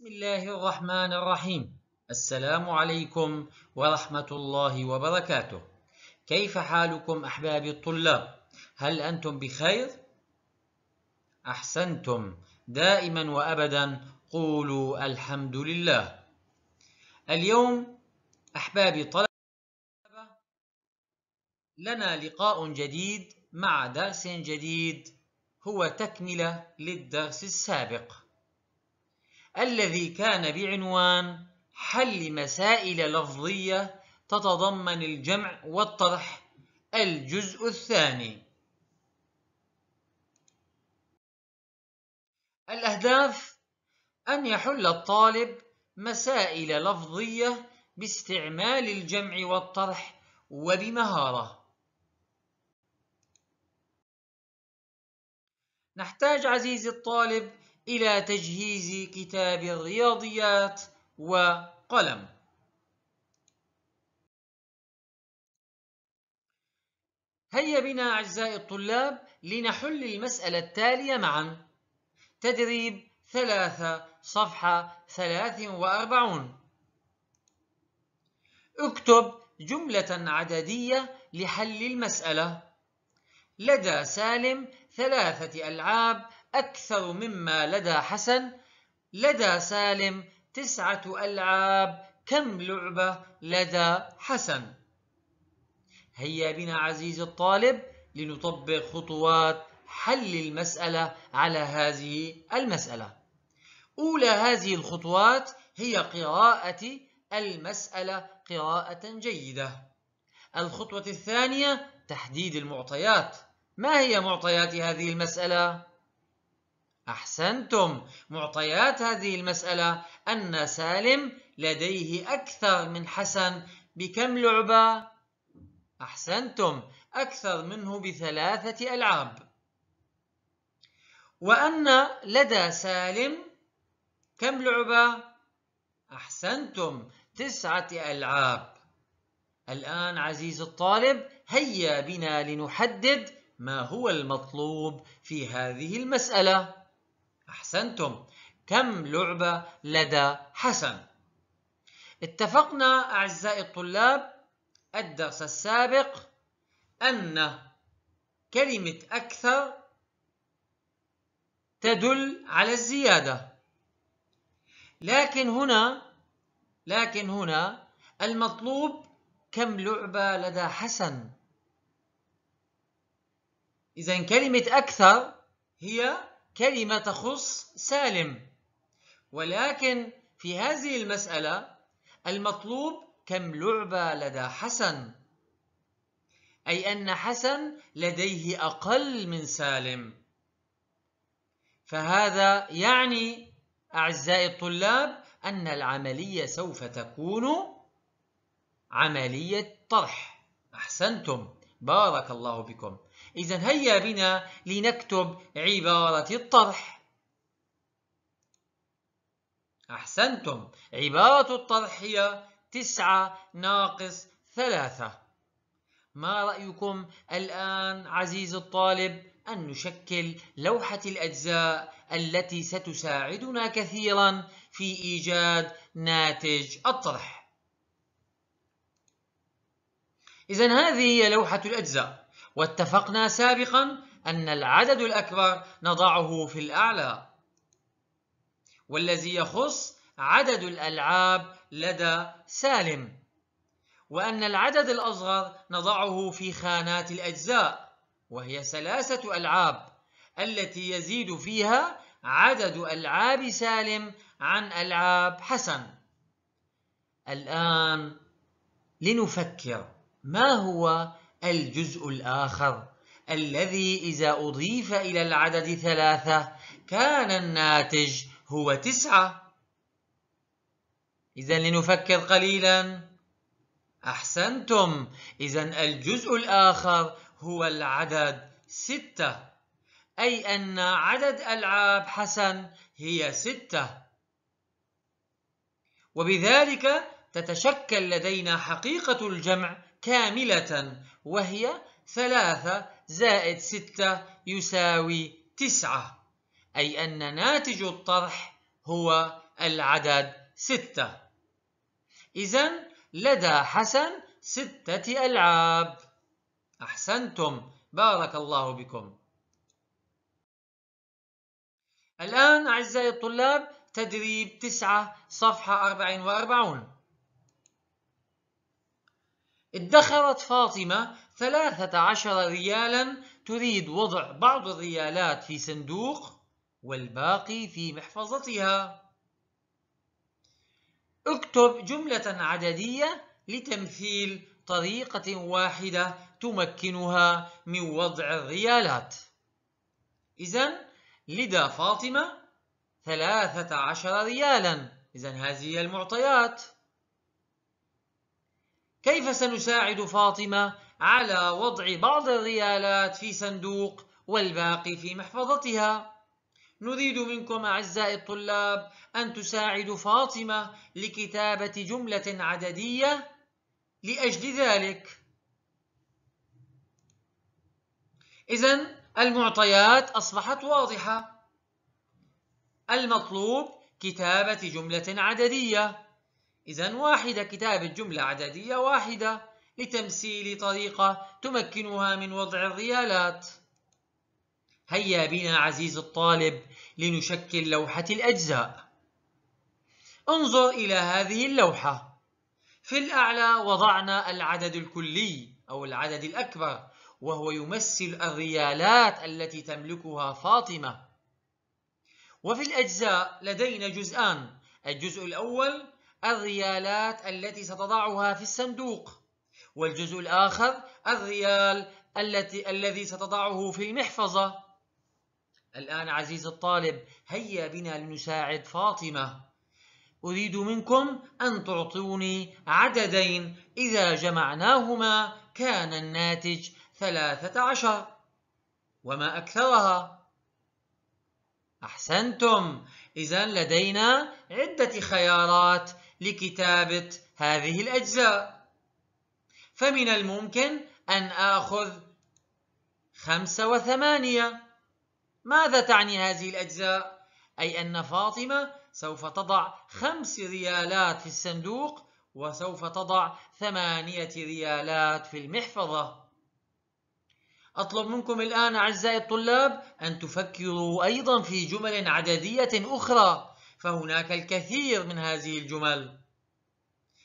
بسم الله الرحمن الرحيم السلام عليكم ورحمة الله وبركاته كيف حالكم أحبابي الطلاب؟ هل أنتم بخير؟ أحسنتم دائما وأبدا قولوا الحمد لله اليوم أحبابي طلبة لنا لقاء جديد مع درس جديد هو تكملة للدرس السابق الذي كان بعنوان حل مسائل لفظية تتضمن الجمع والطرح الجزء الثاني الأهداف أن يحل الطالب مسائل لفظية باستعمال الجمع والطرح وبمهارة نحتاج عزيزي الطالب إلى تجهيز كتاب الرياضيات وقلم هيا بنا أعزائي الطلاب لنحل المسألة التالية معا تدريب ثلاثة صفحة ثلاث وأربعون اكتب جملة عددية لحل المسألة لدى سالم ثلاثة ألعاب أكثر مما لدى حسن لدى سالم تسعة ألعاب كم لعبة لدى حسن هيا بنا عزيزي الطالب لنطبق خطوات حل المسألة على هذه المسألة أولى هذه الخطوات هي قراءة المسألة قراءة جيدة الخطوة الثانية تحديد المعطيات ما هي معطيات هذه المسألة؟ أحسنتم معطيات هذه المسألة أن سالم لديه أكثر من حسن بكم لعبة؟ أحسنتم أكثر منه بثلاثة ألعاب وأن لدى سالم كم لعبة؟ أحسنتم تسعة ألعاب الآن عزيزي الطالب هيا بنا لنحدد ما هو المطلوب في هذه المسألة أحسنتم كم لعبة لدى حسن اتفقنا أعزائي الطلاب الدرس السابق أن كلمة أكثر تدل على الزيادة لكن هنا لكن هنا المطلوب كم لعبة لدى حسن إذا كلمة أكثر هي كلمة تخص سالم ولكن في هذه المسألة المطلوب كم لعبة لدى حسن أي أن حسن لديه أقل من سالم فهذا يعني أعزائي الطلاب أن العملية سوف تكون عملية طرح أحسنتم بارك الله بكم إذا هيا بنا لنكتب عبارة الطرح أحسنتم عبارة الطرح هي تسعة ناقص ثلاثة ما رأيكم الآن عزيز الطالب أن نشكل لوحة الأجزاء التي ستساعدنا كثيرا في إيجاد ناتج الطرح إذا هذه هي لوحة الأجزاء واتفقنا سابقا أن العدد الأكبر نضعه في الأعلى والذي يخص عدد الألعاب لدى سالم وأن العدد الأصغر نضعه في خانات الأجزاء وهي ثلاثة ألعاب التي يزيد فيها عدد ألعاب سالم عن ألعاب حسن الآن لنفكر ما هو الجزء الآخر الذي إذا أضيف إلى العدد ثلاثة كان الناتج هو تسعة إذا لنفكر قليلا أحسنتم إذا الجزء الآخر هو العدد ستة أي أن عدد ألعاب حسن هي ستة وبذلك تتشكل لدينا حقيقة الجمع كاملة وهي ثلاثة زائد ستة يساوي تسعة أي أن ناتج الطرح هو العدد ستة إذن لدى حسن ستة ألعاب أحسنتم بارك الله بكم الآن أعزائي الطلاب تدريب تسعة صفحة أربعين وأربعون ادخرت فاطمة ثلاثة عشر ريالا تريد وضع بعض الريالات في صندوق والباقي في محفظتها اكتب جملة عددية لتمثيل طريقة واحدة تمكنها من وضع الريالات إذا لدى فاطمة ثلاثة عشر ريالا إذا هذه هي المعطيات كيف سنساعد فاطمة على وضع بعض الريالات في صندوق والباقي في محفظتها؟ نريد منكم أعزائي الطلاب أن تساعدوا فاطمة لكتابة جملة عددية لأجل ذلك إذا المعطيات أصبحت واضحة المطلوب كتابة جملة عددية إذا واحدة كتابة جملة عددية واحدة لتمثيل طريقة تمكنها من وضع الريالات هيا بنا عزيزي الطالب لنشكل لوحة الأجزاء انظر إلى هذه اللوحة في الأعلى وضعنا العدد الكلي أو العدد الأكبر وهو يمثل الريالات التي تملكها فاطمة وفي الأجزاء لدينا جزءان الجزء الأول الريالات التي ستضعها في الصندوق والجزء الآخر الريال التي الذي ستضعه في المحفظة الآن عزيز الطالب هيا بنا لنساعد فاطمة أريد منكم أن تعطوني عددين إذا جمعناهما كان الناتج ثلاثة عشر وما أكثرها أحسنتم إذا لدينا عدة خيارات لكتابة هذه الأجزاء فمن الممكن أن آخذ خمسة وثمانية ماذا تعني هذه الأجزاء؟ أي أن فاطمة سوف تضع خمس ريالات في الصندوق وسوف تضع ثمانية ريالات في المحفظة أطلب منكم الآن أعزائي الطلاب أن تفكروا أيضا في جمل عددية أخرى فهناك الكثير من هذه الجمل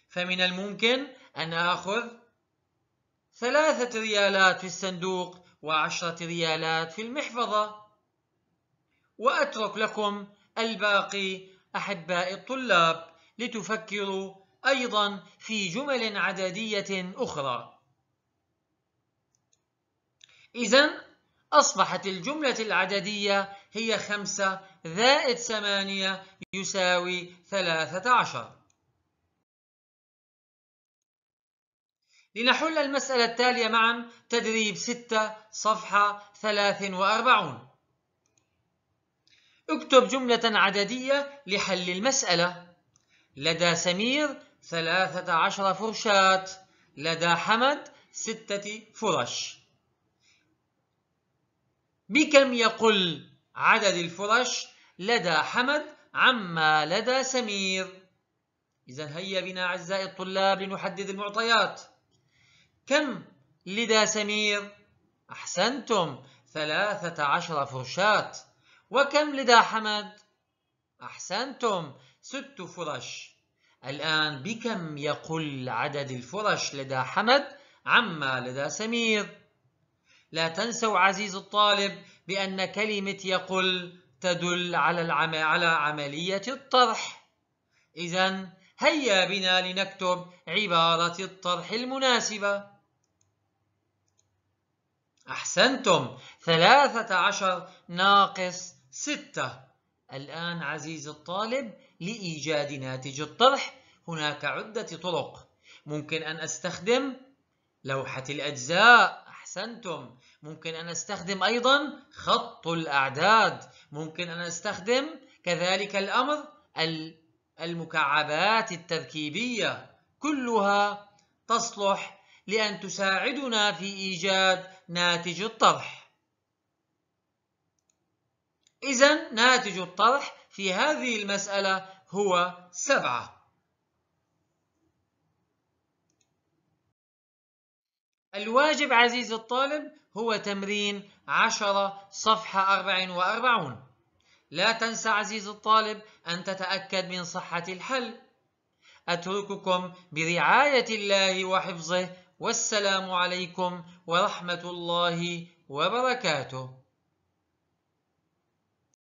فمن الممكن أن آخذ ثلاثة ريالات في الصندوق وعشرة ريالات في المحفظة وأترك لكم الباقي أحبائي الطلاب لتفكروا أيضا في جمل عددية أخرى إذا أصبحت الجملة العددية هي خمسة زائد 8 يساوي 13 لنحل المسألة التالية معا تدريب 6 صفحة 43 اكتب جملة عددية لحل المسألة لدى سمير 13 فرشاة لدى حمد ستة فرش بكم يقل عدد الفرش لدى حمد عما لدى سمير إذا هيا بنا أعزائي الطلاب لنحدد المعطيات كم لدى سمير؟ أحسنتم ثلاثة عشر فرشاة وكم لدى حمد؟ أحسنتم ست فرش الآن بكم يقل عدد الفرش لدى حمد عما لدى سمير؟ لا تنسوا عزيز الطالب بأن كلمة يقل تدل على العم... على عملية الطرح إذا هيا بنا لنكتب عبارة الطرح المناسبة أحسنتم ثلاثة عشر ناقص ستة الآن عزيزي الطالب لإيجاد ناتج الطرح هناك عدة طرق ممكن أن أستخدم لوحة الأجزاء أحسنتم ممكن أن أستخدم أيضا خط الأعداد ممكن أن أستخدم كذلك الأمر المكعبات التركيبية كلها تصلح لأن تساعدنا في إيجاد ناتج الطرح إذا ناتج الطرح في هذه المسألة هو سبعة الواجب عزيزي الطالب هو تمرين 10 صفحة 44 لا تنسى عزيزي الطالب أن تتأكد من صحة الحل أترككم برعاية الله وحفظه والسلام عليكم ورحمة الله وبركاته